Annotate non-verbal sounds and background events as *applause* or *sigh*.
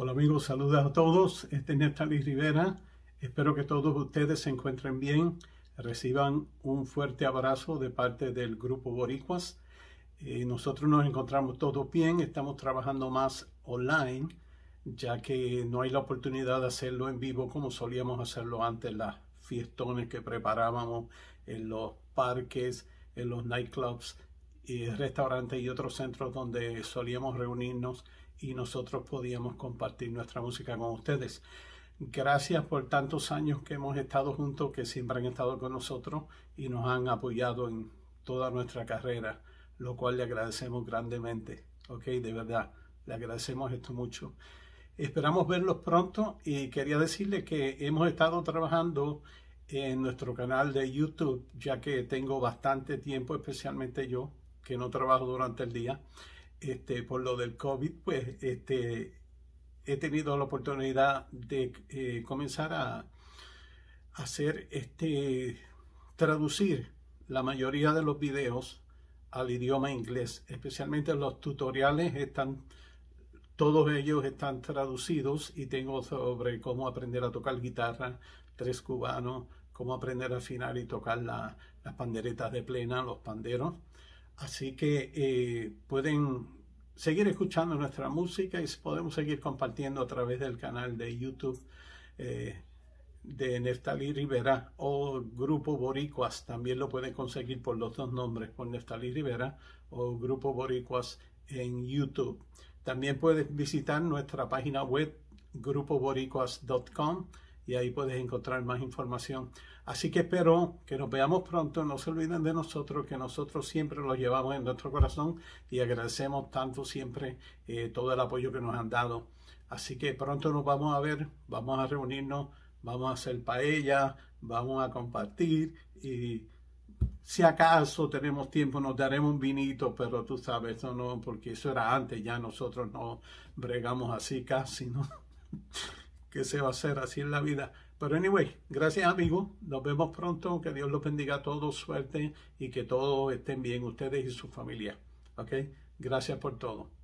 Hola amigos, saludos a todos. Este es Neftalí Rivera. Espero que todos ustedes se encuentren bien. Reciban un fuerte abrazo de parte del Grupo Boricuas. Eh, nosotros nos encontramos todos bien. Estamos trabajando más online, ya que no hay la oportunidad de hacerlo en vivo como solíamos hacerlo antes, las fiestones que preparábamos en los parques, en los nightclubs y eh, restaurantes y otros centros donde solíamos reunirnos y nosotros podíamos compartir nuestra música con ustedes. Gracias por tantos años que hemos estado juntos, que siempre han estado con nosotros y nos han apoyado en toda nuestra carrera, lo cual le agradecemos grandemente. Ok, de verdad, le agradecemos esto mucho. Esperamos verlos pronto y quería decirles que hemos estado trabajando en nuestro canal de YouTube, ya que tengo bastante tiempo, especialmente yo, que no trabajo durante el día, este, por lo del COVID, pues este, he tenido la oportunidad de eh, comenzar a, hacer este, traducir la mayoría de los videos al idioma inglés, especialmente los tutoriales están, todos ellos están traducidos y tengo sobre cómo aprender a tocar guitarra, tres cubanos, cómo aprender a afinar y tocar las panderetas de plena, los panderos, Así que eh, pueden seguir escuchando nuestra música y podemos seguir compartiendo a través del canal de YouTube eh, de Neftalí Rivera o Grupo Boricuas. También lo pueden conseguir por los dos nombres, por Neftalí Rivera o Grupo Boricuas en YouTube. También pueden visitar nuestra página web grupoboricuas.com y ahí puedes encontrar más información. Así que espero que nos veamos pronto. No se olviden de nosotros, que nosotros siempre los llevamos en nuestro corazón y agradecemos tanto siempre eh, todo el apoyo que nos han dado. Así que pronto nos vamos a ver, vamos a reunirnos, vamos a hacer paella, vamos a compartir y si acaso tenemos tiempo nos daremos un vinito, pero tú sabes, eso no, porque eso era antes, ya nosotros no bregamos así casi, ¿no? *laughs* que se va a hacer, así en la vida. Pero anyway, gracias amigos, nos vemos pronto, que Dios los bendiga a todos, suerte y que todos estén bien, ustedes y su familia. ¿Ok? Gracias por todo.